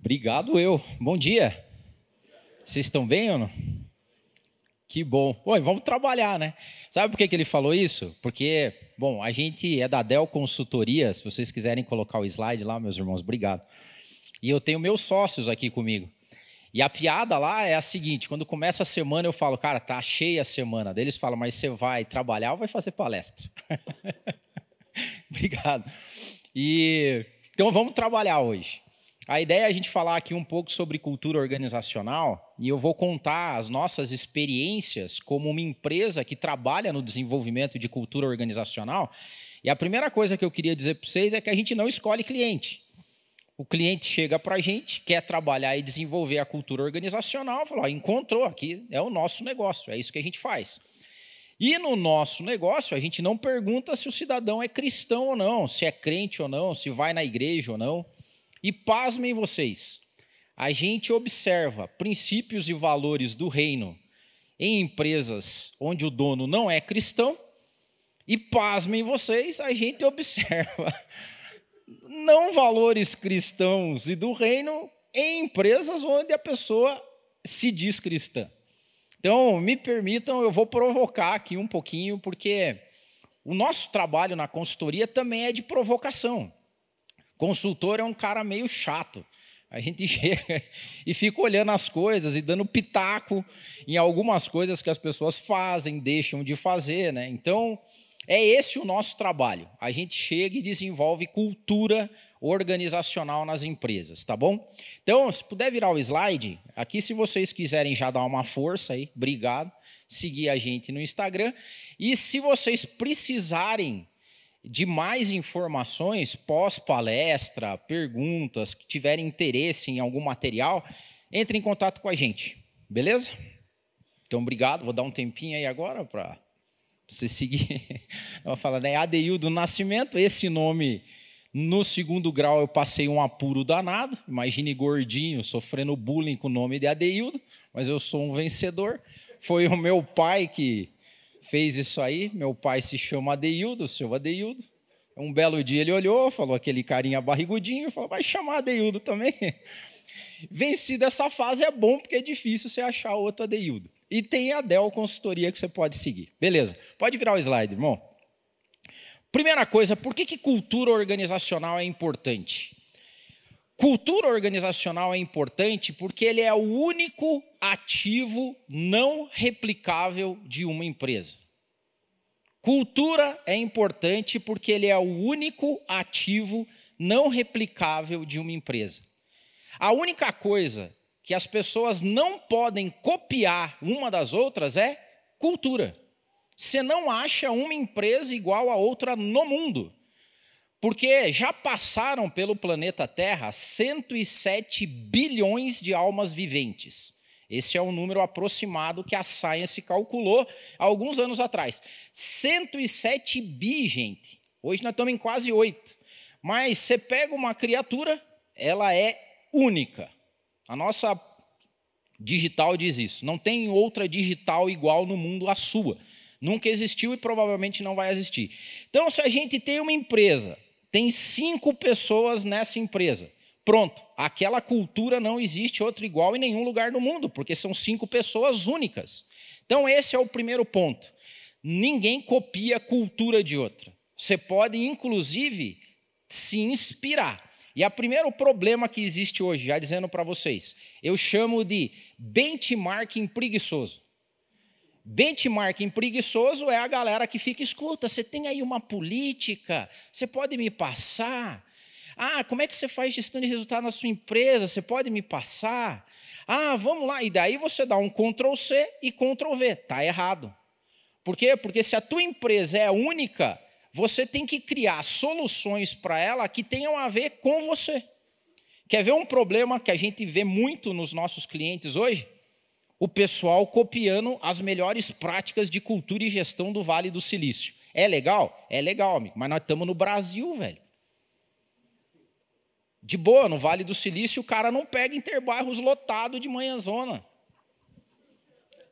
Obrigado eu. Bom dia. Vocês estão bem ou não? Que bom. Oi, vamos trabalhar, né? Sabe por que, que ele falou isso? Porque, bom, a gente é da Dell Consultoria. Se vocês quiserem colocar o slide lá, meus irmãos, obrigado. E eu tenho meus sócios aqui comigo. E a piada lá é a seguinte: quando começa a semana, eu falo, cara, tá cheia a semana. Daí eles falam, mas você vai trabalhar ou vai fazer palestra? obrigado. E então vamos trabalhar hoje. A ideia é a gente falar aqui um pouco sobre cultura organizacional e eu vou contar as nossas experiências como uma empresa que trabalha no desenvolvimento de cultura organizacional. E a primeira coisa que eu queria dizer para vocês é que a gente não escolhe cliente. O cliente chega para a gente, quer trabalhar e desenvolver a cultura organizacional, fala: encontrou aqui, é o nosso negócio, é isso que a gente faz. E no nosso negócio, a gente não pergunta se o cidadão é cristão ou não, se é crente ou não, se vai na igreja ou não. E pasmem vocês, a gente observa princípios e valores do reino em empresas onde o dono não é cristão, e pasmem vocês, a gente observa não valores cristãos e do reino em empresas onde a pessoa se diz cristã. Então, me permitam, eu vou provocar aqui um pouquinho, porque o nosso trabalho na consultoria também é de provocação. Consultor é um cara meio chato. A gente chega e fica olhando as coisas e dando pitaco em algumas coisas que as pessoas fazem, deixam de fazer, né? Então, é esse o nosso trabalho. A gente chega e desenvolve cultura organizacional nas empresas, tá bom? Então, se puder virar o slide, aqui se vocês quiserem já dar uma força aí, obrigado. Seguir a gente no Instagram. E se vocês precisarem de mais informações pós-palestra, perguntas, que tiverem interesse em algum material, entre em contato com a gente, beleza? Então, obrigado. Vou dar um tempinho aí agora para você seguir. Ela vou falar, né? ADU do Nascimento, esse nome. No segundo grau eu passei um apuro danado. Imagine gordinho sofrendo bullying com o nome de Adeildo, mas eu sou um vencedor. Foi o meu pai que fez isso aí. Meu pai se chama Adeildo, seu Adeildo. Um belo dia ele olhou, falou aquele carinha barrigudinho, falou: vai chamar Adeildo também. Vencido essa fase é bom porque é difícil você achar outro Adeildo. E tem a Dell Consultoria que você pode seguir. Beleza, pode virar o slide, irmão. Primeira coisa, por que, que cultura organizacional é importante? Cultura organizacional é importante porque ele é o único ativo não replicável de uma empresa. Cultura é importante porque ele é o único ativo não replicável de uma empresa. A única coisa que as pessoas não podem copiar uma das outras é cultura. Você não acha uma empresa igual a outra no mundo. Porque já passaram pelo planeta Terra 107 bilhões de almas viventes. Esse é o número aproximado que a Science calculou há alguns anos atrás. 107 bi, gente. Hoje nós estamos em quase 8. Mas você pega uma criatura, ela é única. A nossa digital diz isso. Não tem outra digital igual no mundo à sua. Nunca existiu e provavelmente não vai existir. Então, se a gente tem uma empresa tem cinco pessoas nessa empresa. Pronto, aquela cultura não existe outra igual em nenhum lugar do mundo, porque são cinco pessoas únicas. Então, esse é o primeiro ponto. Ninguém copia a cultura de outra. Você pode, inclusive, se inspirar. E o primeiro problema que existe hoje, já dizendo para vocês, eu chamo de benchmarking preguiçoso. Benchmarking preguiçoso é a galera que fica escuta. Você tem aí uma política, você pode me passar. Ah, como é que você faz gestão de resultado na sua empresa? Você pode me passar? Ah, vamos lá. E daí você dá um Ctrl C e Ctrl V. Tá errado. Por quê? Porque se a tua empresa é única, você tem que criar soluções para ela que tenham a ver com você. Quer ver um problema que a gente vê muito nos nossos clientes hoje? o pessoal copiando as melhores práticas de cultura e gestão do Vale do Silício. É legal? É legal, amigo, mas nós estamos no Brasil, velho. De boa, no Vale do Silício o cara não pega interbairros lotado de manhãzona.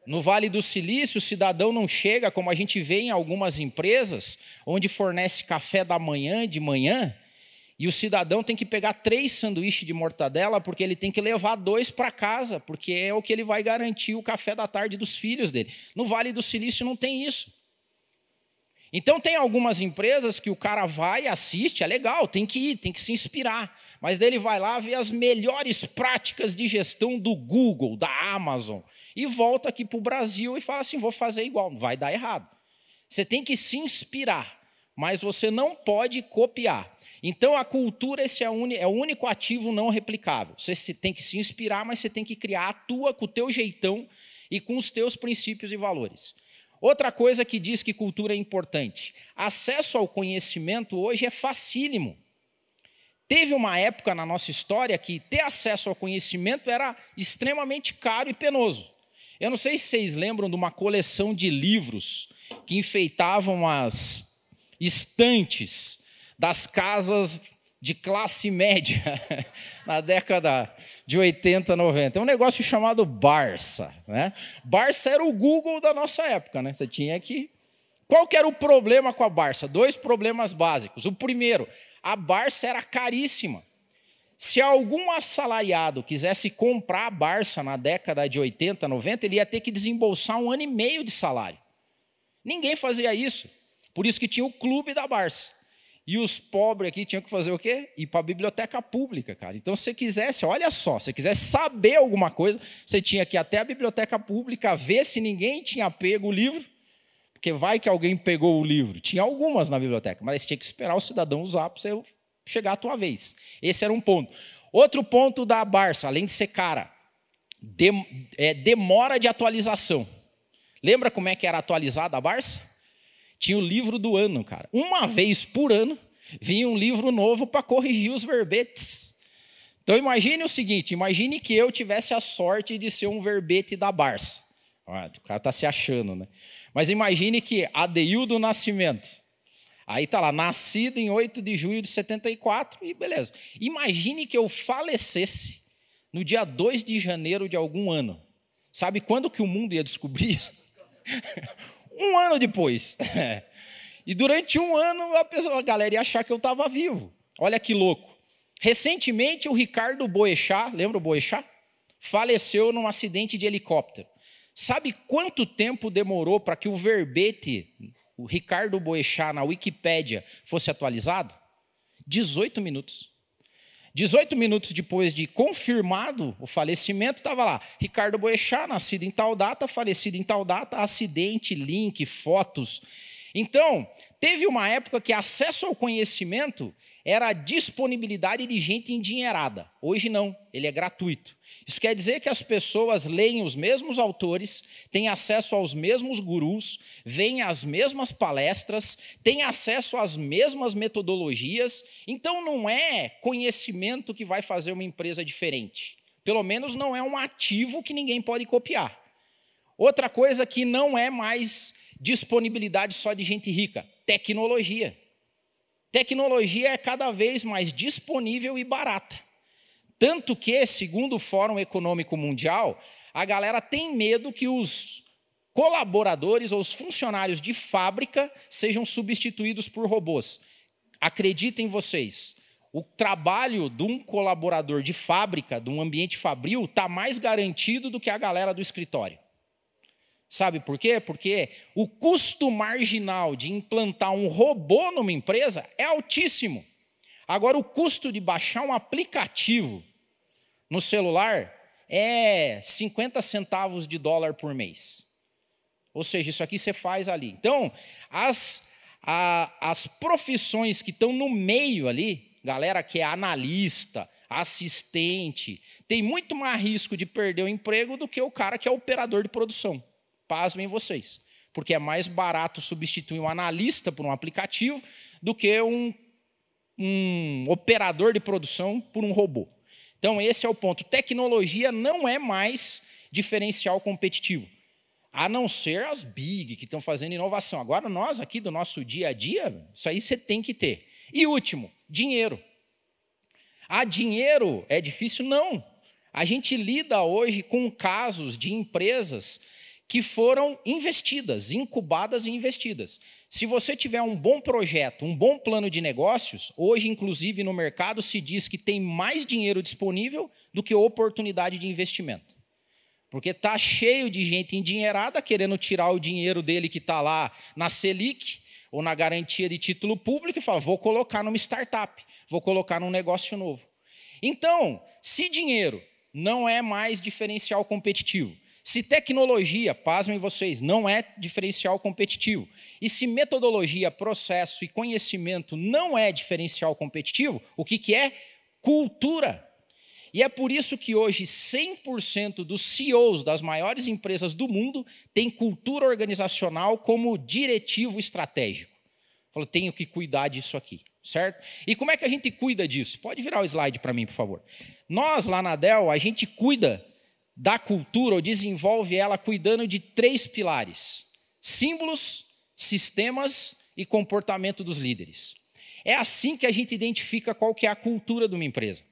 No Vale do Silício, o cidadão não chega, como a gente vê em algumas empresas, onde fornece café da manhã, de manhã, e o cidadão tem que pegar três sanduíches de mortadela, porque ele tem que levar dois para casa, porque é o que ele vai garantir o café da tarde dos filhos dele. No Vale do Silício não tem isso. Então, tem algumas empresas que o cara vai, assiste, é legal, tem que ir, tem que se inspirar. Mas dele vai lá ver as melhores práticas de gestão do Google, da Amazon, e volta aqui para o Brasil e fala assim: vou fazer igual. Vai dar errado. Você tem que se inspirar, mas você não pode copiar. Então, a cultura esse é, un... é o único ativo não replicável. Você tem que se inspirar, mas você tem que criar a tua com o teu jeitão e com os teus princípios e valores. Outra coisa que diz que cultura é importante: acesso ao conhecimento hoje é facílimo. Teve uma época na nossa história que ter acesso ao conhecimento era extremamente caro e penoso. Eu não sei se vocês lembram de uma coleção de livros que enfeitavam as estantes das casas de classe média na década de 80, 90. É um negócio chamado Barça. Né? Barça era o Google da nossa época. Né? Você tinha que. Qual que era o problema com a Barça? Dois problemas básicos. O primeiro, a Barça era caríssima. Se algum assalariado quisesse comprar a Barça na década de 80, 90, ele ia ter que desembolsar um ano e meio de salário. Ninguém fazia isso. Por isso que tinha o clube da Barça. E os pobres aqui tinham que fazer o quê? Ir para a biblioteca pública, cara. Então, se você quisesse, olha só, se você quisesse saber alguma coisa, você tinha que ir até a biblioteca pública ver se ninguém tinha pego o livro, porque vai que alguém pegou o livro. Tinha algumas na biblioteca, mas tinha que esperar o cidadão usar para você chegar à tua vez. Esse era um ponto. Outro ponto da Barça, além de ser cara, é, demora de atualização. Lembra como é que era atualizada a Barça? Tinha o livro do ano, cara. Uma uhum. vez por ano vinha um livro novo para corrigir os verbetes. Então imagine o seguinte: imagine que eu tivesse a sorte de ser um verbete da Barça. Ah, o cara está se achando, né? Mas imagine que Adeildo Nascimento. Aí tá lá, nascido em 8 de junho de 74, e beleza. Imagine que eu falecesse no dia 2 de janeiro de algum ano. Sabe quando que o mundo ia descobrir isso? Um ano depois. e durante um ano a, pessoa, a galera ia achar que eu estava vivo. Olha que louco. Recentemente, o Ricardo Boechat, lembra o Boechat? Faleceu num acidente de helicóptero. Sabe quanto tempo demorou para que o verbete, o Ricardo Boechat, na Wikipédia, fosse atualizado? 18 minutos. 18 minutos depois de confirmado o falecimento, estava lá, Ricardo Boechat, nascido em tal data, falecido em tal data, acidente, link, fotos. Então, teve uma época que acesso ao conhecimento era a disponibilidade de gente endinheirada. Hoje não, ele é gratuito. Isso quer dizer que as pessoas leem os mesmos autores, têm acesso aos mesmos gurus, veem as mesmas palestras, têm acesso às mesmas metodologias. Então não é conhecimento que vai fazer uma empresa diferente. Pelo menos não é um ativo que ninguém pode copiar. Outra coisa que não é mais disponibilidade só de gente rica: tecnologia. Tecnologia é cada vez mais disponível e barata. Tanto que, segundo o Fórum Econômico Mundial, a galera tem medo que os colaboradores ou os funcionários de fábrica sejam substituídos por robôs. Acreditem vocês, o trabalho de um colaborador de fábrica, de um ambiente fabril, está mais garantido do que a galera do escritório. Sabe por quê? Porque o custo marginal de implantar um robô numa empresa é altíssimo. Agora, o custo de baixar um aplicativo no celular é 50 centavos de dólar por mês. Ou seja, isso aqui você faz ali. Então, as, a, as profissões que estão no meio ali, galera que é analista, assistente, tem muito mais risco de perder o emprego do que o cara que é operador de produção. Pasmem vocês. Porque é mais barato substituir um analista por um aplicativo do que um, um operador de produção por um robô. Então, esse é o ponto. Tecnologia não é mais diferencial competitivo. A não ser as big que estão fazendo inovação. Agora, nós aqui do nosso dia a dia, isso aí você tem que ter. E último, dinheiro. Ah, dinheiro é difícil? Não. A gente lida hoje com casos de empresas que foram investidas, incubadas e investidas. Se você tiver um bom projeto, um bom plano de negócios, hoje, inclusive, no mercado se diz que tem mais dinheiro disponível do que oportunidade de investimento. Porque está cheio de gente endinheirada querendo tirar o dinheiro dele que está lá na Selic ou na garantia de título público e fala: vou colocar numa startup, vou colocar num negócio novo. Então, se dinheiro não é mais diferencial competitivo, se tecnologia, pasmem vocês, não é diferencial competitivo, e se metodologia, processo e conhecimento não é diferencial competitivo, o que, que é? Cultura. E é por isso que hoje 100% dos CEOs das maiores empresas do mundo têm cultura organizacional como diretivo estratégico. Falou, tenho que cuidar disso aqui, certo? E como é que a gente cuida disso? Pode virar o slide para mim, por favor. Nós, lá na Dell, a gente cuida da cultura ou desenvolve ela cuidando de três pilares: símbolos, sistemas e comportamento dos líderes. É assim que a gente identifica qual que é a cultura de uma empresa.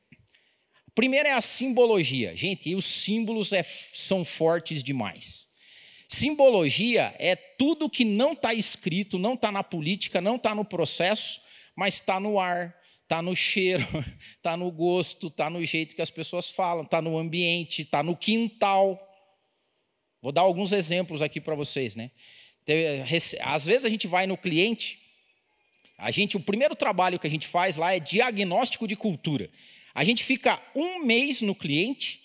Primeiro é a simbologia. Gente, e os símbolos é, são fortes demais. Simbologia é tudo que não está escrito, não está na política, não está no processo, mas está no ar, Está no cheiro, está no gosto, está no jeito que as pessoas falam, está no ambiente, está no quintal. Vou dar alguns exemplos aqui para vocês, né? Às vezes a gente vai no cliente, a gente, o primeiro trabalho que a gente faz lá é diagnóstico de cultura. A gente fica um mês no cliente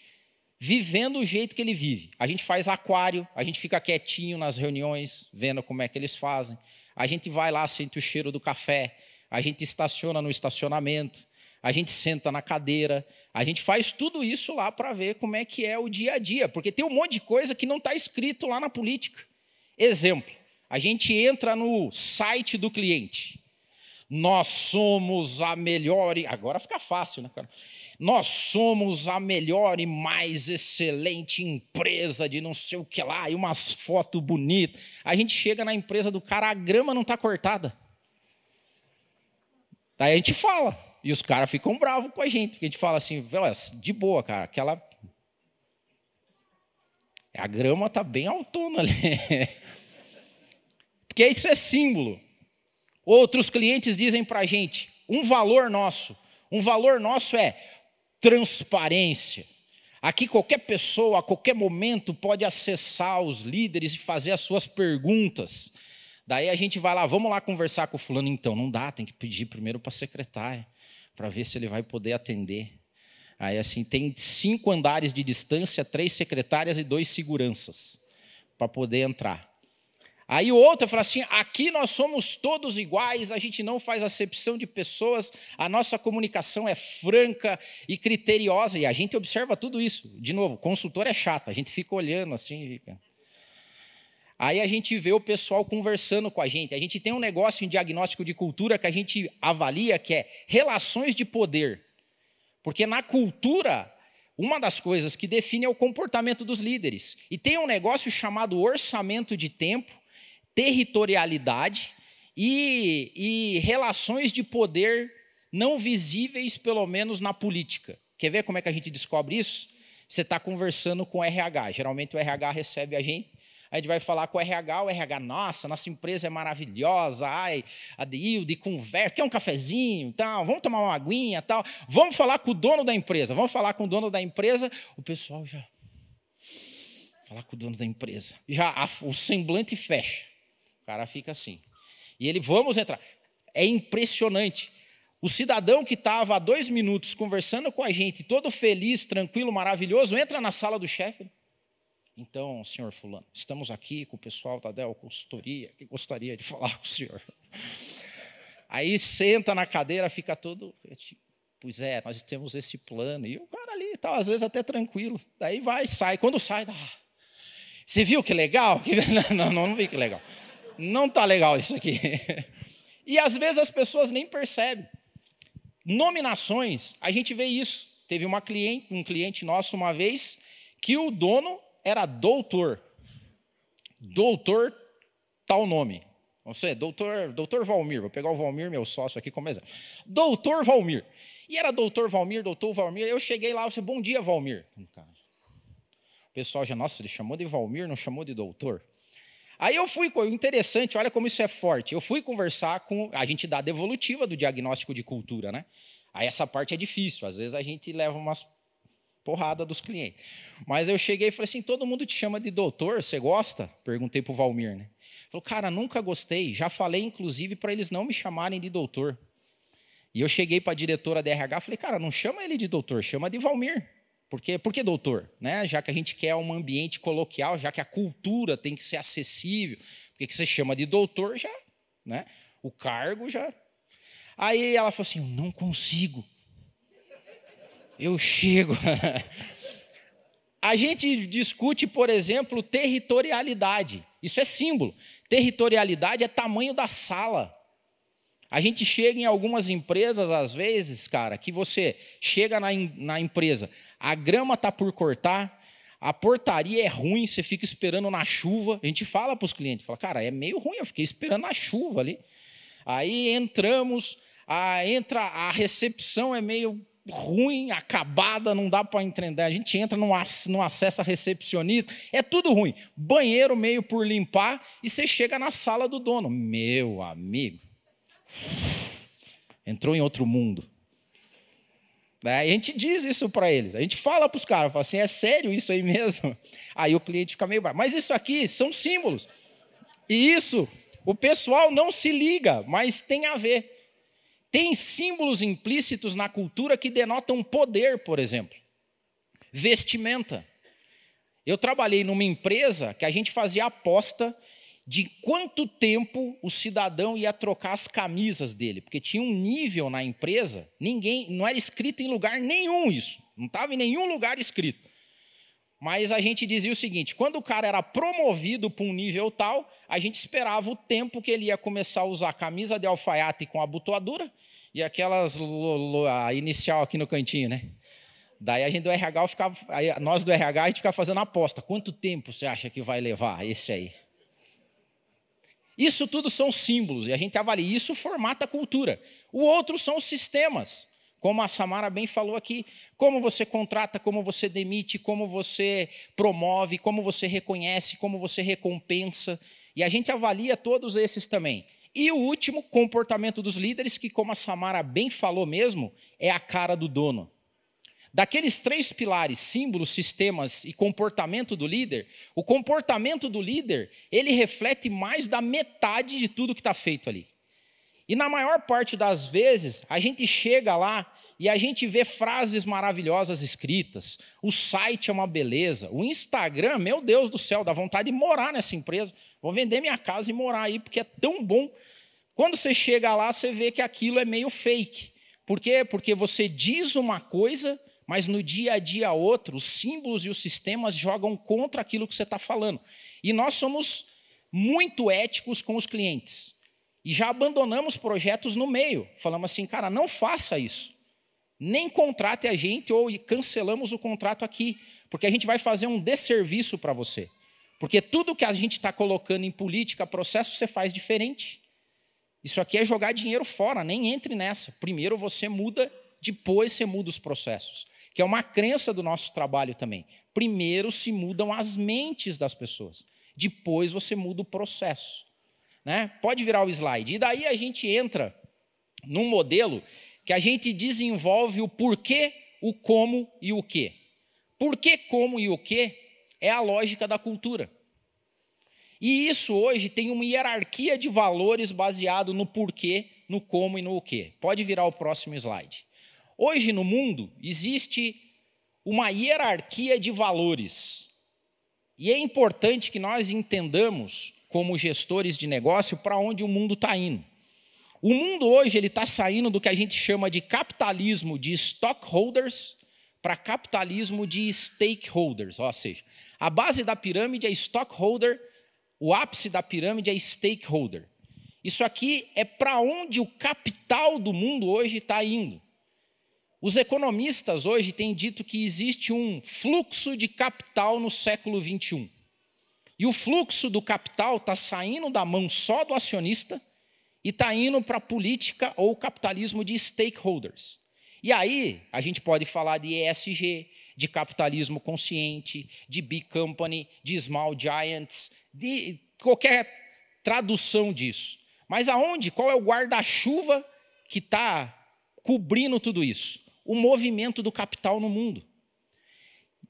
vivendo o jeito que ele vive. A gente faz aquário, a gente fica quietinho nas reuniões, vendo como é que eles fazem. A gente vai lá, sente o cheiro do café, a gente estaciona no estacionamento, a gente senta na cadeira, a gente faz tudo isso lá para ver como é que é o dia a dia, porque tem um monte de coisa que não está escrito lá na política. Exemplo, a gente entra no site do cliente. Nós somos a melhor. E... Agora fica fácil, né, cara? Nós somos a melhor e mais excelente empresa de não sei o que lá, e umas fotos bonitas. A gente chega na empresa do cara, a grama não está cortada. Daí a gente fala. E os caras ficam bravos com a gente, porque a gente fala assim, é de boa, cara, aquela. A grama tá bem autona ali. porque isso é símbolo. Outros clientes dizem para a gente, um valor nosso. Um valor nosso é transparência. Aqui qualquer pessoa, a qualquer momento, pode acessar os líderes e fazer as suas perguntas. Daí a gente vai lá, vamos lá conversar com o fulano então. Não dá, tem que pedir primeiro para a secretária, para ver se ele vai poder atender. Aí assim, tem cinco andares de distância, três secretárias e dois seguranças para poder entrar. Aí o outro fala assim: aqui nós somos todos iguais, a gente não faz acepção de pessoas, a nossa comunicação é franca e criteriosa, e a gente observa tudo isso. De novo, consultor é chato, a gente fica olhando assim, fica. Aí a gente vê o pessoal conversando com a gente. A gente tem um negócio em diagnóstico de cultura que a gente avalia que é relações de poder. Porque na cultura, uma das coisas que define é o comportamento dos líderes. E tem um negócio chamado orçamento de tempo, territorialidade e, e relações de poder não visíveis, pelo menos na política. Quer ver como é que a gente descobre isso? Você está conversando com o RH. Geralmente o RH recebe a gente a gente vai falar com o RH, o RH, nossa, nossa empresa é maravilhosa, ai, Adeilde, conversa, quer um cafezinho, tal, vamos tomar uma aguinha, tal. Vamos falar com o dono da empresa, vamos falar com o dono da empresa, o pessoal já falar com o dono da empresa. Já a, o semblante fecha. O cara fica assim. E ele, vamos entrar. É impressionante. O cidadão que estava há dois minutos conversando com a gente, todo feliz, tranquilo, maravilhoso, entra na sala do chefe. Então, senhor Fulano, estamos aqui com o pessoal da Dell Consultoria, que gostaria de falar com o senhor. Aí senta na cadeira, fica todo. pois é, nós temos esse plano. E o cara ali tal, às vezes até tranquilo. Daí vai, sai. Quando sai, dá. Você viu que legal? Não, não, não vi que legal. Não está legal isso aqui. E às vezes as pessoas nem percebem. Nominações, a gente vê isso. Teve uma cliente, um cliente nosso uma vez que o dono era doutor. Doutor, tal nome. Não sei, é doutor, doutor Valmir. Vou pegar o Valmir, meu sócio aqui, como exemplo. Doutor Valmir. E era doutor Valmir, doutor Valmir. Eu cheguei lá, você, bom dia, Valmir. Hum, o pessoal já, nossa, ele chamou de Valmir, não chamou de doutor. Aí eu fui, interessante, olha como isso é forte. Eu fui conversar com a gente da evolutiva do diagnóstico de cultura, né? Aí essa parte é difícil, às vezes a gente leva umas porrada dos clientes. Mas eu cheguei e falei assim: todo mundo te chama de doutor, você gosta? Perguntei para o Valmir, né? Falou, cara, nunca gostei. Já falei, inclusive, para eles não me chamarem de doutor. E eu cheguei para a diretora da RH falei, cara, não chama ele de doutor, chama de Valmir. Porque, por que doutor? Né? Já que a gente quer um ambiente coloquial, já que a cultura tem que ser acessível, porque que você chama de doutor já, né? O cargo já. Aí ela falou assim: não consigo. Eu chego. A gente discute, por exemplo, territorialidade. Isso é símbolo. Territorialidade é tamanho da sala. A gente chega em algumas empresas, às vezes, cara, que você chega na, na empresa, a grama tá por cortar, a portaria é ruim, você fica esperando na chuva. A gente fala para os clientes, fala, cara, é meio ruim, eu fiquei esperando na chuva ali. Aí entramos, a, entra, a recepção é meio ruim, acabada, não dá para entender. A gente entra, não, acesso, acessa recepcionista, é tudo ruim. Banheiro meio por limpar e você chega na sala do dono. Meu amigo, entrou em outro mundo. Né, a gente diz isso para eles, a gente fala para os caras, fala assim, é sério isso aí mesmo? Aí o cliente fica meio bravo. Mas isso aqui são símbolos. E isso, o pessoal não se liga, mas tem a ver. Tem símbolos implícitos na cultura que denotam poder, por exemplo. Vestimenta. Eu trabalhei numa empresa que a gente fazia aposta de quanto tempo o cidadão ia trocar as camisas dele, porque tinha um nível na empresa, ninguém, não era escrito em lugar nenhum isso, não estava em nenhum lugar escrito. Mas a gente dizia o seguinte: quando o cara era promovido para um nível tal, a gente esperava o tempo que ele ia começar a usar camisa de alfaiate com abotoadura e aquelas a inicial aqui no cantinho, né? Daí a gente do RH ficava, nós do RH a gente ficava fazendo aposta. Quanto tempo você acha que vai levar esse aí? Isso tudo são símbolos e a gente avalia. Isso formata a cultura. O outro são os sistemas como a Samara bem falou aqui, como você contrata, como você demite, como você promove, como você reconhece, como você recompensa. E a gente avalia todos esses também. E o último, comportamento dos líderes, que, como a Samara bem falou mesmo, é a cara do dono. Daqueles três pilares, símbolos, sistemas e comportamento do líder, o comportamento do líder, ele reflete mais da metade de tudo que está feito ali. E na maior parte das vezes, a gente chega lá e a gente vê frases maravilhosas escritas. O site é uma beleza. O Instagram, meu Deus do céu, dá vontade de morar nessa empresa. Vou vender minha casa e morar aí, porque é tão bom. Quando você chega lá, você vê que aquilo é meio fake. Por quê? Porque você diz uma coisa, mas no dia a dia outro, os símbolos e os sistemas jogam contra aquilo que você está falando. E nós somos muito éticos com os clientes e já abandonamos projetos no meio. Falamos assim, cara, não faça isso. Nem contrate a gente ou cancelamos o contrato aqui, porque a gente vai fazer um desserviço para você. Porque tudo que a gente está colocando em política, processo, você faz diferente. Isso aqui é jogar dinheiro fora, nem entre nessa. Primeiro você muda, depois você muda os processos. Que é uma crença do nosso trabalho também. Primeiro se mudam as mentes das pessoas, depois você muda o processo. Né? Pode virar o slide. E daí a gente entra num modelo que a gente desenvolve o porquê, o como e o que. Porquê, como e o que é a lógica da cultura. E isso hoje tem uma hierarquia de valores baseado no porquê, no como e no o que. Pode virar o próximo slide. Hoje no mundo existe uma hierarquia de valores. E é importante que nós entendamos como gestores de negócio para onde o mundo está indo. O mundo hoje ele está saindo do que a gente chama de capitalismo de stockholders para capitalismo de stakeholders, ou seja, a base da pirâmide é stockholder, o ápice da pirâmide é stakeholder. Isso aqui é para onde o capital do mundo hoje está indo. Os economistas hoje têm dito que existe um fluxo de capital no século 21. E o fluxo do capital está saindo da mão só do acionista e está indo para a política ou capitalismo de stakeholders. E aí a gente pode falar de ESG, de capitalismo consciente, de big company, de small giants, de qualquer tradução disso. Mas aonde? Qual é o guarda-chuva que está cobrindo tudo isso? O movimento do capital no mundo.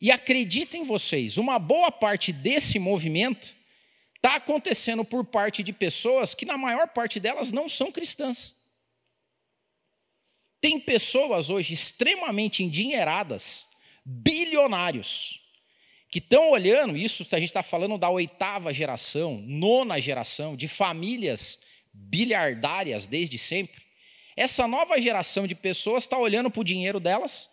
E acreditem vocês, uma boa parte desse movimento está acontecendo por parte de pessoas que, na maior parte delas, não são cristãs. Tem pessoas hoje extremamente endinheiradas, bilionários, que estão olhando, isso a gente está falando da oitava geração, nona geração, de famílias bilhardárias desde sempre. Essa nova geração de pessoas está olhando para o dinheiro delas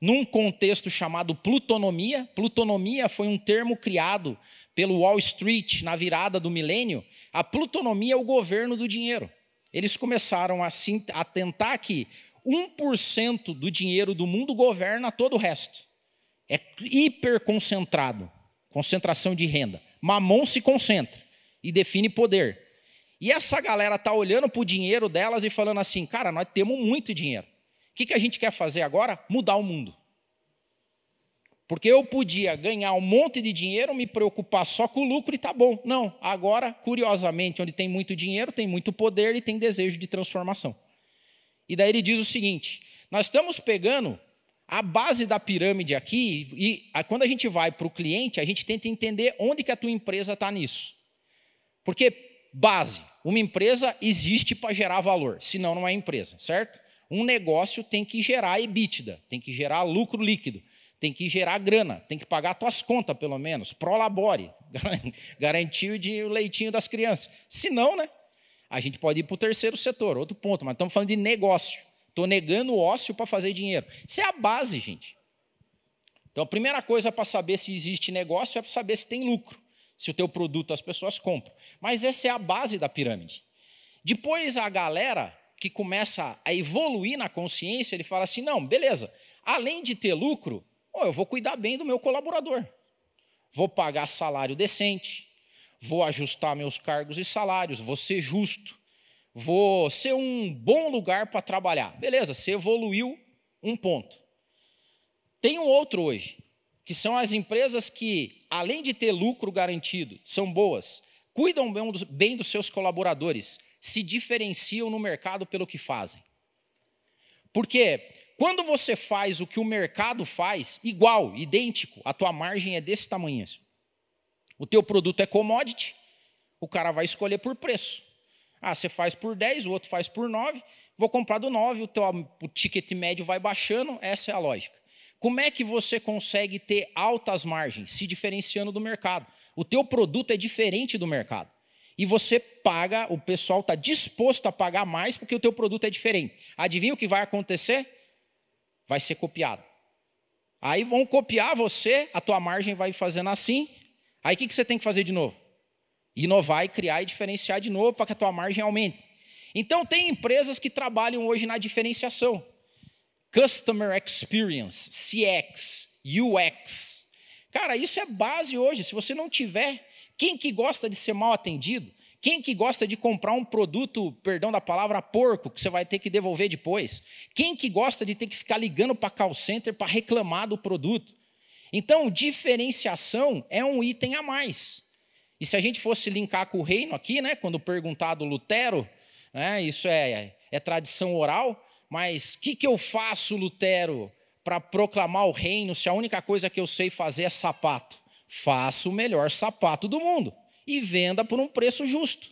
num contexto chamado plutonomia. Plutonomia foi um termo criado pelo Wall Street na virada do milênio. A plutonomia é o governo do dinheiro. Eles começaram a, a tentar que 1% do dinheiro do mundo governa todo o resto. É hiperconcentrado, concentração de renda. Mamon se concentra e define poder. E essa galera tá olhando para o dinheiro delas e falando assim, cara, nós temos muito dinheiro que, que a gente quer fazer agora? Mudar o mundo. Porque eu podia ganhar um monte de dinheiro, me preocupar só com o lucro e tá bom. Não, agora, curiosamente, onde tem muito dinheiro, tem muito poder e tem desejo de transformação. E daí ele diz o seguinte: nós estamos pegando a base da pirâmide aqui, e quando a gente vai para o cliente, a gente tenta entender onde que a tua empresa está nisso. Porque, base, uma empresa existe para gerar valor, senão não é empresa, certo? Um negócio tem que gerar EBITDA, tem que gerar lucro líquido, tem que gerar grana, tem que pagar tuas contas, pelo menos, prolabore, garantir o leitinho das crianças. Se não, né? A gente pode ir para o terceiro setor, outro ponto, mas estamos falando de negócio. Estou negando o ócio para fazer dinheiro. Isso é a base, gente. Então, a primeira coisa para saber se existe negócio é para saber se tem lucro, se o teu produto as pessoas compram. Mas essa é a base da pirâmide. Depois a galera que começa a evoluir na consciência, ele fala assim: não, beleza, além de ter lucro, oh, eu vou cuidar bem do meu colaborador, vou pagar salário decente, vou ajustar meus cargos e salários, vou ser justo, vou ser um bom lugar para trabalhar. Beleza, você evoluiu um ponto. Tem um outro hoje, que são as empresas que, além de ter lucro garantido, são boas, cuidam bem dos seus colaboradores se diferenciam no mercado pelo que fazem. Porque quando você faz o que o mercado faz, igual, idêntico, a tua margem é desse tamanho. Assim. O teu produto é commodity, o cara vai escolher por preço. Ah, você faz por 10, o outro faz por 9, vou comprar do 9, o teu o ticket médio vai baixando, essa é a lógica. Como é que você consegue ter altas margens se diferenciando do mercado? O teu produto é diferente do mercado e você paga, o pessoal está disposto a pagar mais porque o teu produto é diferente. Adivinha o que vai acontecer? Vai ser copiado. Aí vão copiar você, a tua margem vai fazendo assim. Aí o que, que você tem que fazer de novo? Inovar e criar e diferenciar de novo para que a tua margem aumente. Então tem empresas que trabalham hoje na diferenciação. Customer Experience, CX, UX. Cara, isso é base hoje. Se você não tiver quem que gosta de ser mal atendido? Quem que gosta de comprar um produto, perdão da palavra, porco, que você vai ter que devolver depois? Quem que gosta de ter que ficar ligando para call center para reclamar do produto? Então, diferenciação é um item a mais. E se a gente fosse linkar com o reino aqui, né, quando perguntado Lutero, né, isso é, é tradição oral, mas o que, que eu faço, Lutero, para proclamar o reino se a única coisa que eu sei fazer é sapato? Faça o melhor sapato do mundo e venda por um preço justo.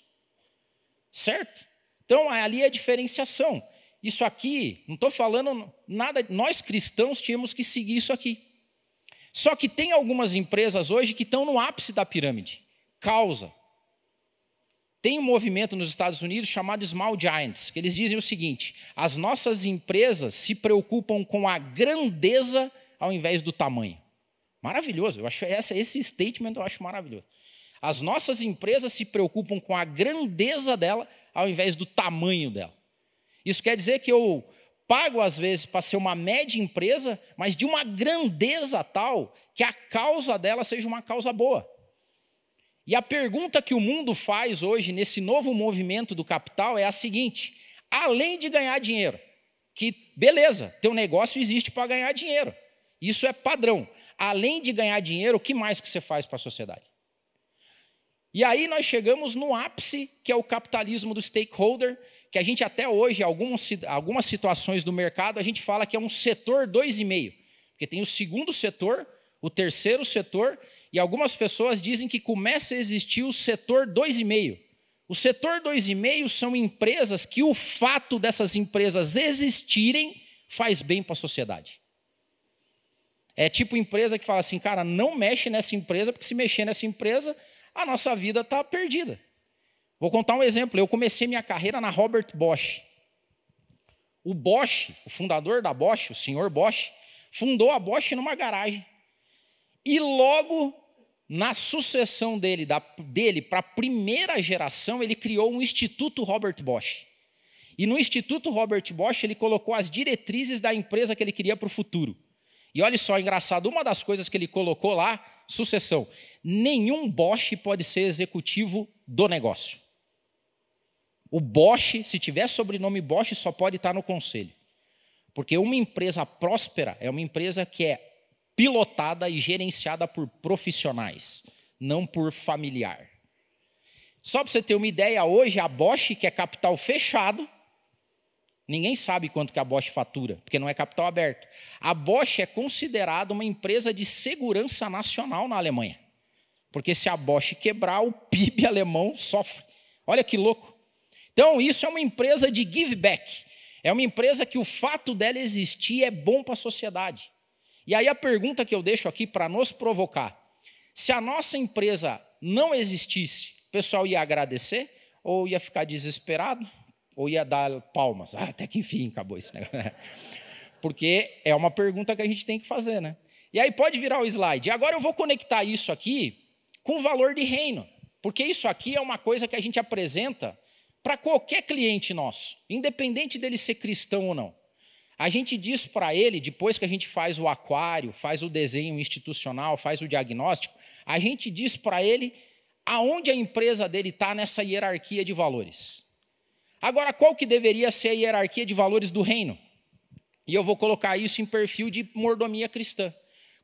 Certo? Então, ali é a diferenciação. Isso aqui, não estou falando nada, nós cristãos tínhamos que seguir isso aqui. Só que tem algumas empresas hoje que estão no ápice da pirâmide. Causa. Tem um movimento nos Estados Unidos chamado Small Giants, que eles dizem o seguinte: as nossas empresas se preocupam com a grandeza ao invés do tamanho. Maravilhoso. Eu acho essa, esse statement eu acho maravilhoso. As nossas empresas se preocupam com a grandeza dela ao invés do tamanho dela. Isso quer dizer que eu pago, às vezes, para ser uma média empresa, mas de uma grandeza tal que a causa dela seja uma causa boa. E a pergunta que o mundo faz hoje nesse novo movimento do capital é a seguinte: além de ganhar dinheiro, que beleza, teu negócio existe para ganhar dinheiro, isso é padrão além de ganhar dinheiro, o que mais que você faz para a sociedade? E aí nós chegamos no ápice, que é o capitalismo do stakeholder, que a gente até hoje, algumas, algumas situações do mercado, a gente fala que é um setor 2,5. Porque tem o segundo setor, o terceiro setor, e algumas pessoas dizem que começa a existir o setor 2,5. O setor 2,5 são empresas que o fato dessas empresas existirem faz bem para a sociedade. É tipo empresa que fala assim, cara, não mexe nessa empresa, porque se mexer nessa empresa, a nossa vida está perdida. Vou contar um exemplo. Eu comecei minha carreira na Robert Bosch. O Bosch, o fundador da Bosch, o senhor Bosch, fundou a Bosch numa garagem. E logo na sucessão dele, da, dele para a primeira geração, ele criou um Instituto Robert Bosch. E no Instituto Robert Bosch, ele colocou as diretrizes da empresa que ele queria para o futuro. E olha só, engraçado, uma das coisas que ele colocou lá, sucessão. Nenhum Bosch pode ser executivo do negócio. O Bosch, se tiver sobrenome Bosch, só pode estar no conselho. Porque uma empresa próspera é uma empresa que é pilotada e gerenciada por profissionais, não por familiar. Só para você ter uma ideia, hoje a Bosch, que é capital fechado, Ninguém sabe quanto que a Bosch fatura, porque não é capital aberto. A Bosch é considerada uma empresa de segurança nacional na Alemanha. Porque se a Bosch quebrar, o PIB alemão sofre. Olha que louco. Então, isso é uma empresa de give back. É uma empresa que o fato dela existir é bom para a sociedade. E aí a pergunta que eu deixo aqui para nos provocar: se a nossa empresa não existisse, o pessoal ia agradecer ou ia ficar desesperado? ou ia dar palmas? Ah, até que enfim acabou esse negócio. Porque é uma pergunta que a gente tem que fazer, né? E aí pode virar o slide. agora eu vou conectar isso aqui com o valor de reino. Porque isso aqui é uma coisa que a gente apresenta para qualquer cliente nosso, independente dele ser cristão ou não. A gente diz para ele, depois que a gente faz o aquário, faz o desenho institucional, faz o diagnóstico, a gente diz para ele aonde a empresa dele está nessa hierarquia de valores. Agora, qual que deveria ser a hierarquia de valores do reino? E eu vou colocar isso em perfil de mordomia cristã.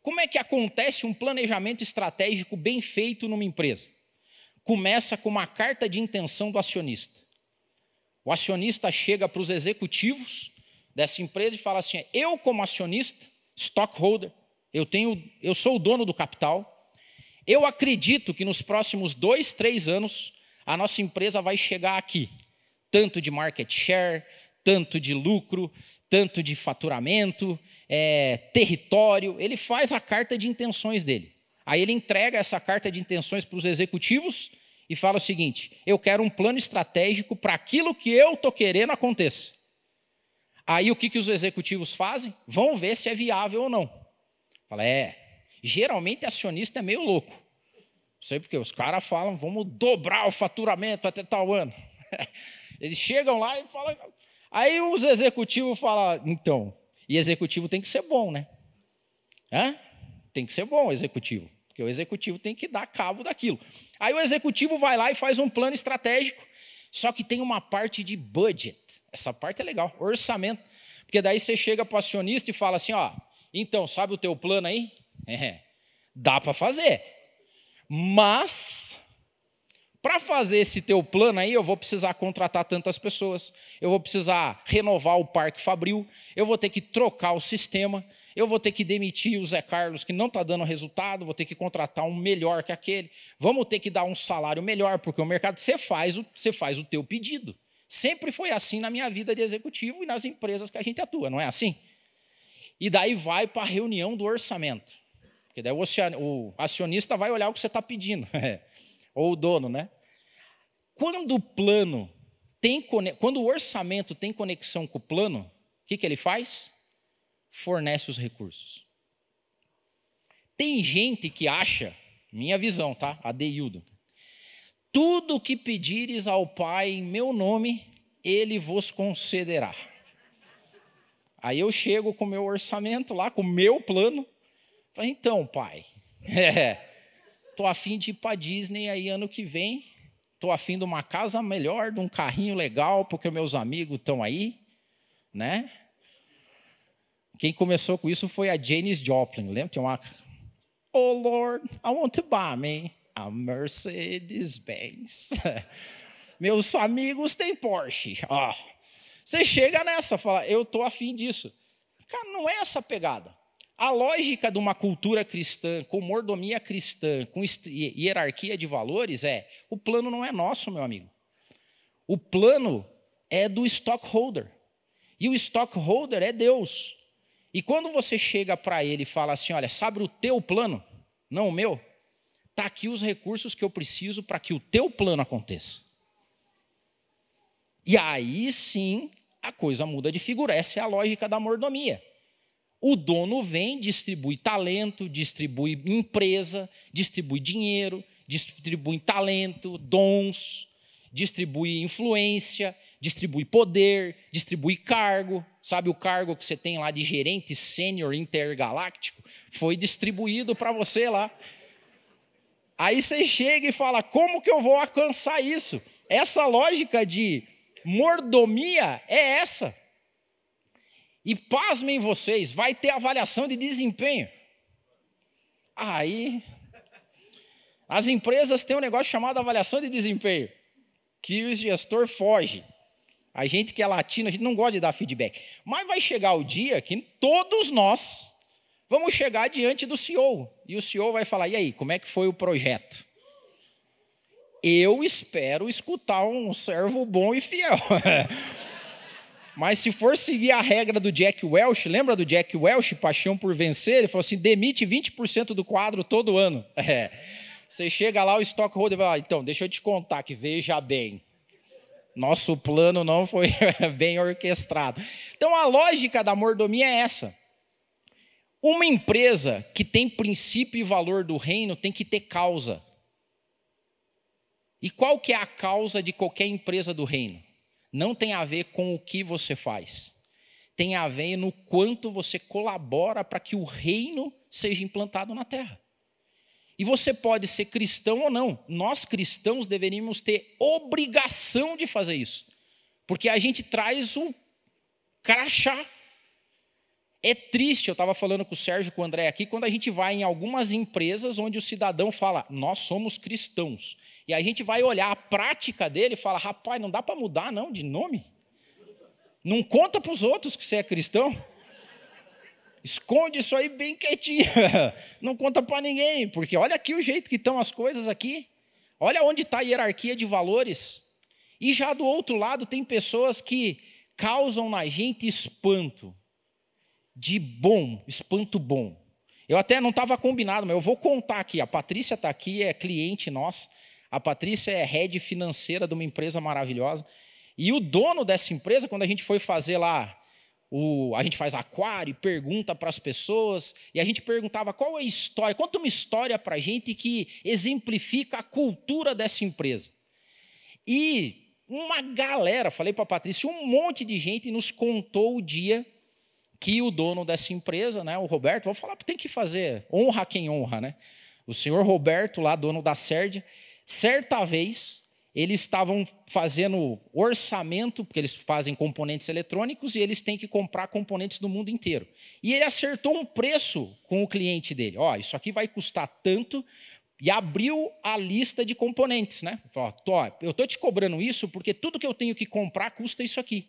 Como é que acontece um planejamento estratégico bem feito numa empresa? Começa com uma carta de intenção do acionista. O acionista chega para os executivos dessa empresa e fala assim: "Eu como acionista, stockholder, eu tenho, eu sou o dono do capital. Eu acredito que nos próximos dois, três anos a nossa empresa vai chegar aqui tanto de market share, tanto de lucro, tanto de faturamento, é, território. Ele faz a carta de intenções dele. Aí ele entrega essa carta de intenções para os executivos e fala o seguinte: eu quero um plano estratégico para aquilo que eu estou querendo aconteça. Aí o que, que os executivos fazem? Vão ver se é viável ou não. Fala, é. Geralmente acionista é meio louco. Não sei porque os caras falam, vamos dobrar o faturamento até tal ano. Eles chegam lá e falam. Aí os executivos falam, então. E executivo tem que ser bom, né? Hã? Tem que ser bom o executivo. Porque o executivo tem que dar cabo daquilo. Aí o executivo vai lá e faz um plano estratégico. Só que tem uma parte de budget. Essa parte é legal, orçamento. Porque daí você chega para o acionista e fala assim: ó, então, sabe o teu plano aí? É, dá para fazer. Mas para fazer esse teu plano aí, eu vou precisar contratar tantas pessoas, eu vou precisar renovar o Parque Fabril, eu vou ter que trocar o sistema, eu vou ter que demitir o Zé Carlos que não está dando resultado, vou ter que contratar um melhor que aquele, vamos ter que dar um salário melhor, porque o mercado, você faz o, você faz o teu pedido. Sempre foi assim na minha vida de executivo e nas empresas que a gente atua, não é assim? E daí vai para a reunião do orçamento. Porque daí o acionista vai olhar o que você está pedindo. É ou o dono, né? Quando o plano tem quando o orçamento tem conexão com o plano, o que, que ele faz? Fornece os recursos. Tem gente que acha, minha visão, tá? A Deiudo. Tudo o que pedires ao Pai em meu nome, ele vos concederá. Aí eu chego com o meu orçamento lá, com o meu plano. então, Pai, é, tô afim de ir para Disney aí ano que vem. Tô afim de uma casa melhor, de um carrinho legal, porque meus amigos estão aí, né? Quem começou com isso foi a Janis Joplin. Lembra? Tem uma Oh Lord, I want to buy me a Mercedes Benz. Meus amigos têm Porsche. Ó, oh. você chega nessa, fala, eu tô afim disso. Cara, não é essa pegada. A lógica de uma cultura cristã, com mordomia cristã, com hierarquia de valores é: o plano não é nosso, meu amigo. O plano é do stockholder. E o stockholder é Deus. E quando você chega para ele e fala assim: olha, sabe o teu plano, não o meu? Está aqui os recursos que eu preciso para que o teu plano aconteça. E aí sim a coisa muda de figura. Essa é a lógica da mordomia o dono vem, distribui talento, distribui empresa, distribui dinheiro, distribui talento, dons, distribui influência, distribui poder, distribui cargo. Sabe o cargo que você tem lá de gerente sênior intergaláctico? Foi distribuído para você lá. Aí você chega e fala: como que eu vou alcançar isso? Essa lógica de mordomia é essa. E pasmem vocês, vai ter avaliação de desempenho. Aí, as empresas têm um negócio chamado avaliação de desempenho, que o gestor foge. A gente que é latino, a gente não gosta de dar feedback. Mas vai chegar o dia que todos nós vamos chegar diante do CEO. E o CEO vai falar: e aí, como é que foi o projeto? Eu espero escutar um servo bom e fiel. Mas se for seguir a regra do Jack Welch, lembra do Jack Welch, paixão por vencer? Ele falou assim: demite 20% do quadro todo ano. É. Você chega lá, o stockholder vai, ah, então, deixa eu te contar que veja bem. Nosso plano não foi bem orquestrado. Então a lógica da mordomia é essa. Uma empresa que tem princípio e valor do reino tem que ter causa. E qual que é a causa de qualquer empresa do reino? não tem a ver com o que você faz, tem a ver no quanto você colabora para que o reino seja implantado na terra. E você pode ser cristão ou não, nós cristãos deveríamos ter obrigação de fazer isso, porque a gente traz um crachá é triste, eu estava falando com o Sérgio, com o André aqui, quando a gente vai em algumas empresas onde o cidadão fala, nós somos cristãos. E a gente vai olhar a prática dele e fala, rapaz, não dá para mudar não de nome? Não conta para os outros que você é cristão? Esconde isso aí bem quietinho. Não conta para ninguém, porque olha aqui o jeito que estão as coisas aqui. Olha onde está a hierarquia de valores. E já do outro lado tem pessoas que causam na gente espanto de bom, espanto bom. Eu até não estava combinado, mas eu vou contar aqui. A Patrícia está aqui, é cliente nossa. A Patrícia é head financeira de uma empresa maravilhosa. E o dono dessa empresa, quando a gente foi fazer lá, o, a gente faz aquário, pergunta para as pessoas, e a gente perguntava qual é a história, conta uma história para a gente que exemplifica a cultura dessa empresa. E uma galera, falei para a Patrícia, um monte de gente nos contou o dia que o dono dessa empresa, né, o Roberto, vou falar, tem que fazer honra quem honra, né? O senhor Roberto, lá, dono da Sérdia, certa vez eles estavam fazendo orçamento, porque eles fazem componentes eletrônicos e eles têm que comprar componentes do mundo inteiro. E ele acertou um preço com o cliente dele. Ó, oh, isso aqui vai custar tanto. E abriu a lista de componentes, né? Falou, oh, eu tô te cobrando isso porque tudo que eu tenho que comprar custa isso aqui.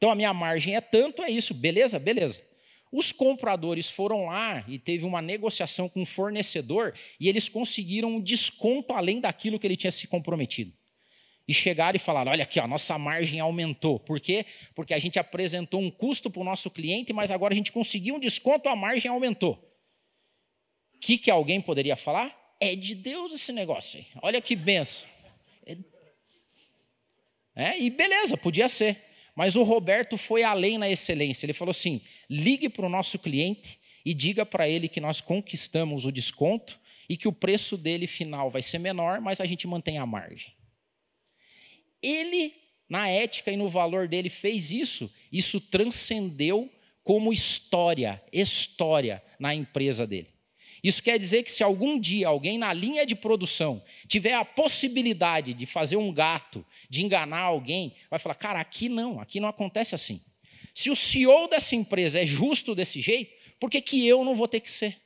Então a minha margem é tanto, é isso, beleza? Beleza. Os compradores foram lá e teve uma negociação com o fornecedor e eles conseguiram um desconto além daquilo que ele tinha se comprometido. E chegaram e falaram: olha aqui, a nossa margem aumentou. Por quê? Porque a gente apresentou um custo para o nosso cliente, mas agora a gente conseguiu um desconto, a margem aumentou. O que, que alguém poderia falar? É de Deus esse negócio. aí. Olha que benção. É, e beleza, podia ser. Mas o Roberto foi além na excelência. Ele falou assim: ligue para o nosso cliente e diga para ele que nós conquistamos o desconto e que o preço dele final vai ser menor, mas a gente mantém a margem. Ele, na ética e no valor dele, fez isso. Isso transcendeu como história, história na empresa dele. Isso quer dizer que se algum dia alguém na linha de produção tiver a possibilidade de fazer um gato, de enganar alguém, vai falar: cara, aqui não, aqui não acontece assim. Se o CEO dessa empresa é justo desse jeito, por que, que eu não vou ter que ser?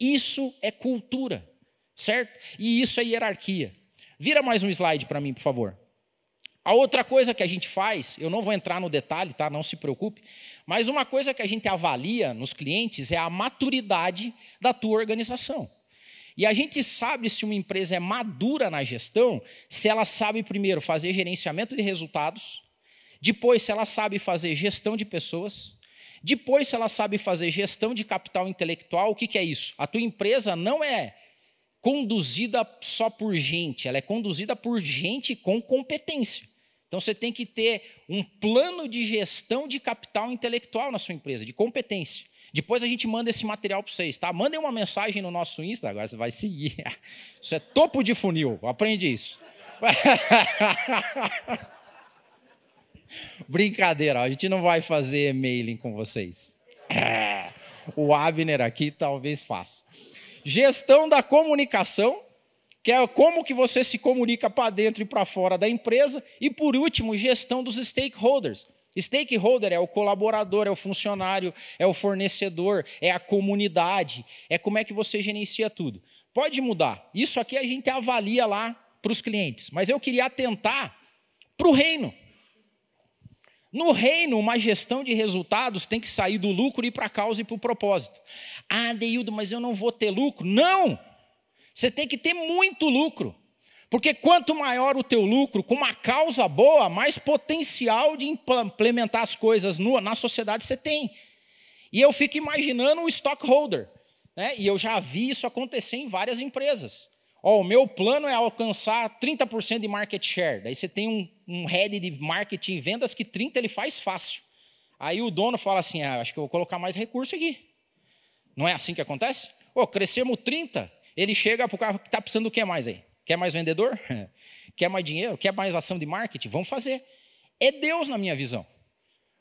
Isso é cultura, certo? E isso é hierarquia. Vira mais um slide para mim, por favor. A outra coisa que a gente faz, eu não vou entrar no detalhe, tá? Não se preocupe, mas uma coisa que a gente avalia nos clientes é a maturidade da tua organização. E a gente sabe se uma empresa é madura na gestão, se ela sabe primeiro fazer gerenciamento de resultados, depois se ela sabe fazer gestão de pessoas, depois se ela sabe fazer gestão de capital intelectual, o que, que é isso? A tua empresa não é conduzida só por gente, ela é conduzida por gente com competência. Então você tem que ter um plano de gestão de capital intelectual na sua empresa, de competência. Depois a gente manda esse material para vocês, tá? Mandem uma mensagem no nosso Insta, agora você vai seguir. Isso é topo de funil, aprende isso. Brincadeira, a gente não vai fazer e-mailing com vocês. É, o Abner aqui talvez faça. Gestão da comunicação que é como que você se comunica para dentro e para fora da empresa, e por último, gestão dos stakeholders. Stakeholder é o colaborador, é o funcionário, é o fornecedor, é a comunidade, é como é que você gerencia tudo. Pode mudar. Isso aqui a gente avalia lá para os clientes, mas eu queria atentar para o reino. No reino, uma gestão de resultados tem que sair do lucro e para a causa e para o propósito. Ah, Deildo, mas eu não vou ter lucro. Não! Você tem que ter muito lucro. Porque quanto maior o teu lucro com uma causa boa, mais potencial de implementar as coisas na sociedade você tem. E eu fico imaginando o stockholder. Né? E eu já vi isso acontecer em várias empresas. Ó, o meu plano é alcançar 30% de market share. Daí você tem um, um head de marketing e vendas que 30% ele faz fácil. Aí o dono fala assim: ah, acho que eu vou colocar mais recurso aqui. Não é assim que acontece? Ô, crescemos 30%, ele chega para o cara que está precisando do que mais aí? Quer mais vendedor? Quer mais dinheiro? Quer mais ação de marketing? Vamos fazer. É Deus na minha visão.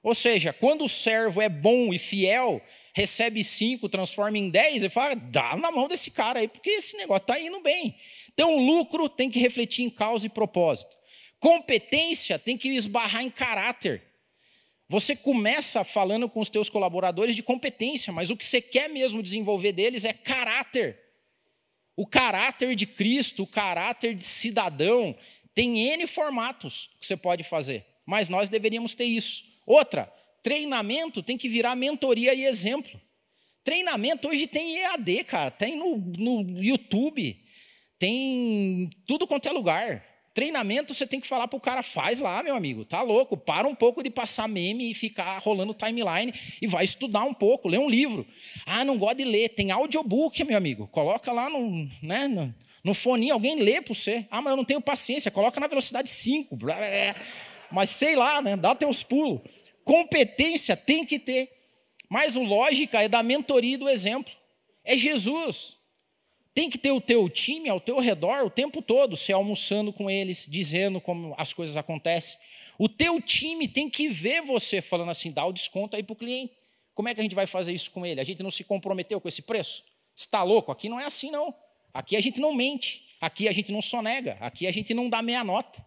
Ou seja, quando o servo é bom e fiel, recebe cinco, transforma em dez, ele fala, dá na mão desse cara aí, porque esse negócio está indo bem. Então, o lucro tem que refletir em causa e propósito. Competência tem que esbarrar em caráter. Você começa falando com os teus colaboradores de competência, mas o que você quer mesmo desenvolver deles é caráter. O caráter de Cristo, o caráter de cidadão, tem N formatos que você pode fazer, mas nós deveríamos ter isso. Outra, treinamento tem que virar mentoria e exemplo. Treinamento hoje tem EAD, cara, tem no, no YouTube, tem tudo quanto é lugar. Treinamento você tem que falar pro cara, faz lá, meu amigo, tá louco. Para um pouco de passar meme e ficar rolando timeline e vai estudar um pouco, lê um livro. Ah, não gosta de ler, tem audiobook, meu amigo. Coloca lá no, né, no, no foninho, alguém lê para você. Ah, mas eu não tenho paciência, coloca na velocidade 5. Mas sei lá, né? Dá teus pulos. Competência tem que ter. Mas o lógica é da mentoria e do exemplo. É Jesus tem que ter o teu time ao teu redor o tempo todo, se almoçando com eles, dizendo como as coisas acontecem. O teu time tem que ver você falando assim, dá o desconto aí para o cliente. Como é que a gente vai fazer isso com ele? A gente não se comprometeu com esse preço? Está louco? Aqui não é assim não. Aqui a gente não mente. Aqui a gente não sonega. Aqui a gente não dá meia nota.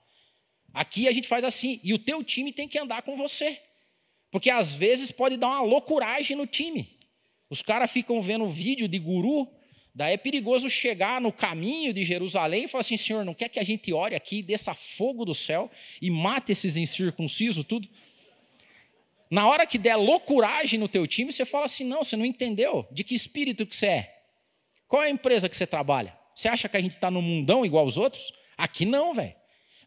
Aqui a gente faz assim. E o teu time tem que andar com você, porque às vezes pode dar uma loucuragem no time. Os caras ficam vendo vídeo de guru Daí é perigoso chegar no caminho de Jerusalém e falar assim: Senhor, não quer que a gente ore aqui, desça fogo do céu e mate esses incircuncisos, tudo? Na hora que der loucuragem no teu time, você fala assim: não, você não entendeu de que espírito que você é. Qual é a empresa que você trabalha? Você acha que a gente está no mundão igual os outros? Aqui não, velho.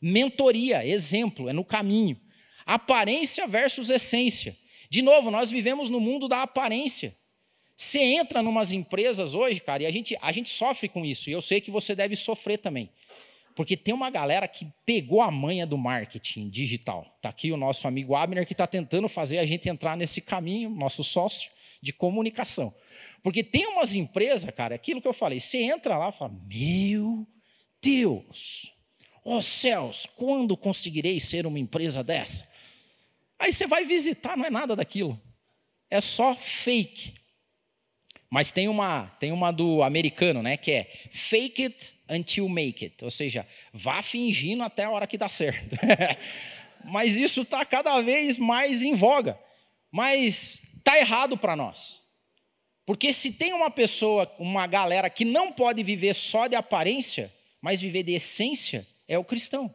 Mentoria, exemplo, é no caminho. Aparência versus essência. De novo, nós vivemos no mundo da aparência. Você entra numas empresas hoje, cara, e a gente, a gente sofre com isso. E eu sei que você deve sofrer também. Porque tem uma galera que pegou a manha do marketing digital. Está aqui o nosso amigo Abner, que está tentando fazer a gente entrar nesse caminho, nosso sócio, de comunicação. Porque tem umas empresas, cara, aquilo que eu falei, você entra lá e fala: Meu Deus, ó oh céus, quando conseguirei ser uma empresa dessa? Aí você vai visitar, não é nada daquilo. É só fake. Mas tem uma, tem uma do americano, né, que é fake it until make it, ou seja, vá fingindo até a hora que dá certo. Mas isso está cada vez mais em voga. Mas está errado para nós. Porque se tem uma pessoa, uma galera que não pode viver só de aparência, mas viver de essência, é o cristão.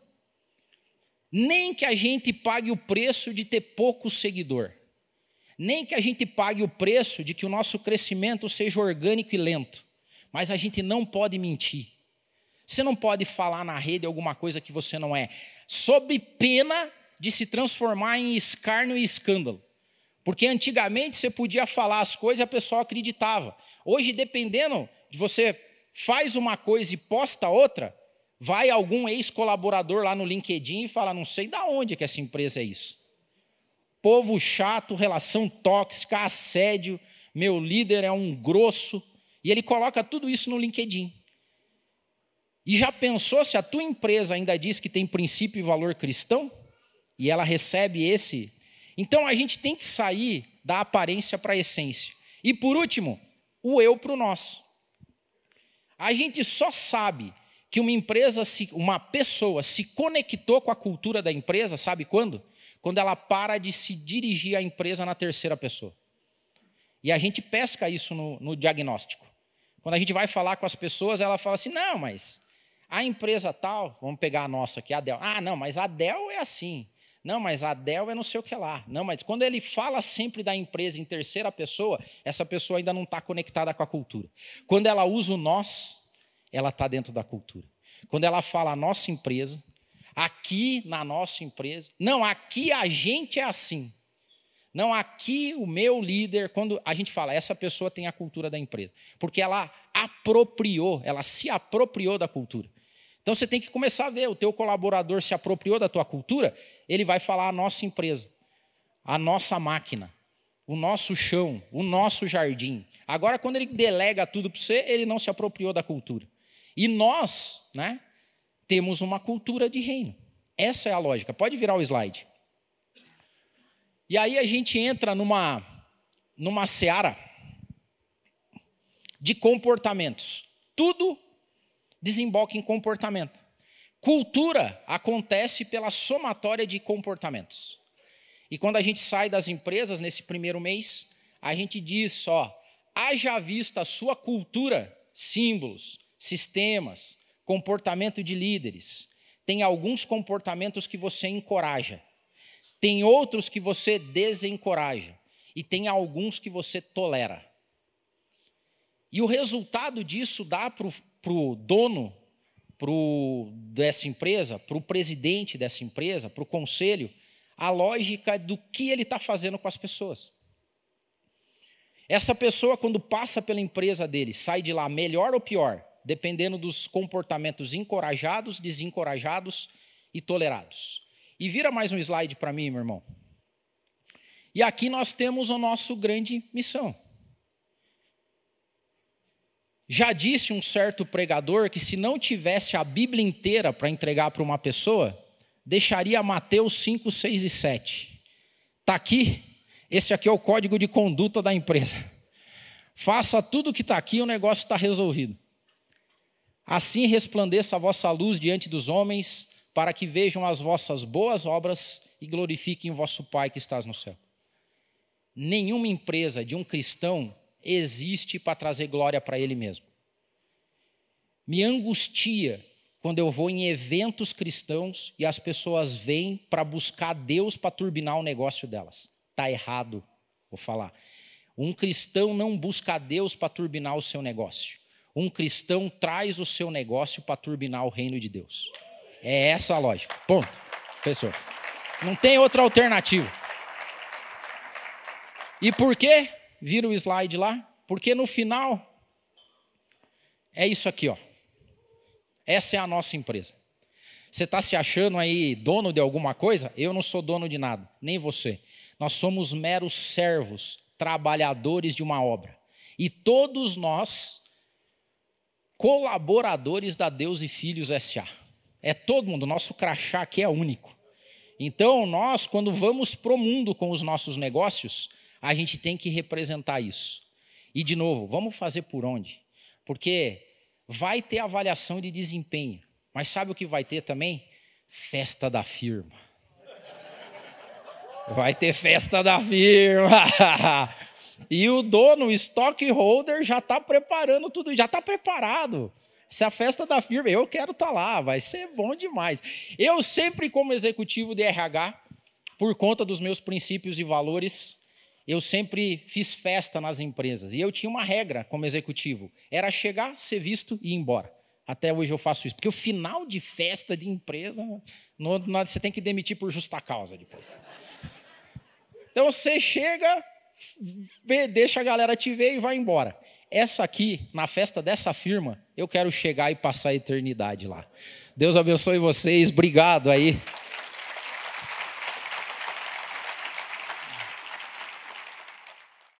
Nem que a gente pague o preço de ter pouco seguidor. Nem que a gente pague o preço de que o nosso crescimento seja orgânico e lento, mas a gente não pode mentir. Você não pode falar na rede alguma coisa que você não é, sob pena de se transformar em escárnio e escândalo. Porque antigamente você podia falar as coisas e a pessoa acreditava. Hoje, dependendo de você faz uma coisa e posta outra, vai algum ex-colaborador lá no LinkedIn e fala: não sei da onde que essa empresa é isso povo chato, relação tóxica, assédio, meu líder é um grosso. E ele coloca tudo isso no LinkedIn. E já pensou se a tua empresa ainda diz que tem princípio e valor cristão? E ela recebe esse? Então a gente tem que sair da aparência para a essência. E por último, o eu para o nós. A gente só sabe que uma empresa, uma pessoa se conectou com a cultura da empresa, sabe quando? quando ela para de se dirigir à empresa na terceira pessoa. E a gente pesca isso no, no diagnóstico. Quando a gente vai falar com as pessoas, ela fala assim: não, mas a empresa tal, vamos pegar a nossa aqui, a Dell. Ah, não, mas a Dell é assim. Não, mas a Dell é não sei o que lá. Não, mas quando ele fala sempre da empresa em terceira pessoa, essa pessoa ainda não está conectada com a cultura. Quando ela usa o nós, ela está dentro da cultura. Quando ela fala a nossa empresa, aqui na nossa empresa. Não, aqui a gente é assim. Não, aqui o meu líder, quando a gente fala, essa pessoa tem a cultura da empresa, porque ela apropriou, ela se apropriou da cultura. Então você tem que começar a ver, o teu colaborador se apropriou da tua cultura, ele vai falar a nossa empresa, a nossa máquina, o nosso chão, o nosso jardim. Agora quando ele delega tudo para você, ele não se apropriou da cultura. E nós, né, temos uma cultura de reino. Essa é a lógica. Pode virar o slide. E aí a gente entra numa, numa seara de comportamentos. Tudo desemboca em comportamento. Cultura acontece pela somatória de comportamentos. E quando a gente sai das empresas nesse primeiro mês, a gente diz só haja vista a sua cultura, símbolos, sistemas, comportamento de líderes. Tem alguns comportamentos que você encoraja, tem outros que você desencoraja, e tem alguns que você tolera. E o resultado disso dá para o dono pro, dessa empresa, para o presidente dessa empresa, para o conselho, a lógica do que ele está fazendo com as pessoas. Essa pessoa, quando passa pela empresa dele, sai de lá melhor ou pior? dependendo dos comportamentos encorajados, desencorajados e tolerados. E vira mais um slide para mim, meu irmão. E aqui nós temos o nosso grande missão. Já disse um certo pregador que se não tivesse a Bíblia inteira para entregar para uma pessoa, deixaria Mateus 5, 6 e 7. Está aqui, esse aqui é o código de conduta da empresa. Faça tudo o que está aqui e o negócio está resolvido. Assim resplandeça a vossa luz diante dos homens, para que vejam as vossas boas obras e glorifiquem o vosso Pai que estás no céu. Nenhuma empresa de um cristão existe para trazer glória para ele mesmo. Me angustia quando eu vou em eventos cristãos e as pessoas vêm para buscar Deus para turbinar o negócio delas. Tá errado, vou falar. Um cristão não busca Deus para turbinar o seu negócio um cristão traz o seu negócio para turbinar o reino de Deus. É essa a lógica. Ponto. Pessoal. Não tem outra alternativa. E por quê? Vira o slide lá. Porque no final é isso aqui, ó. Essa é a nossa empresa. Você está se achando aí dono de alguma coisa? Eu não sou dono de nada, nem você. Nós somos meros servos, trabalhadores de uma obra. E todos nós colaboradores da Deus e Filhos SA. É todo mundo, nosso crachá aqui é único. Então, nós, quando vamos para o mundo com os nossos negócios, a gente tem que representar isso. E, de novo, vamos fazer por onde? Porque vai ter avaliação de desempenho, mas sabe o que vai ter também? Festa da firma. Vai ter festa da firma. E o dono, o stockholder, já está preparando tudo, já está preparado. Se a festa da firma, eu quero estar tá lá, vai ser bom demais. Eu sempre, como executivo de RH, por conta dos meus princípios e valores, eu sempre fiz festa nas empresas. E eu tinha uma regra como executivo: era chegar, ser visto e ir embora. Até hoje eu faço isso, porque o final de festa de empresa, você tem que demitir por justa causa depois. Então você chega, vê, deixa a galera te ver e vai embora. Essa aqui, na festa dessa firma, eu quero chegar e passar a eternidade lá. Deus abençoe vocês, obrigado aí.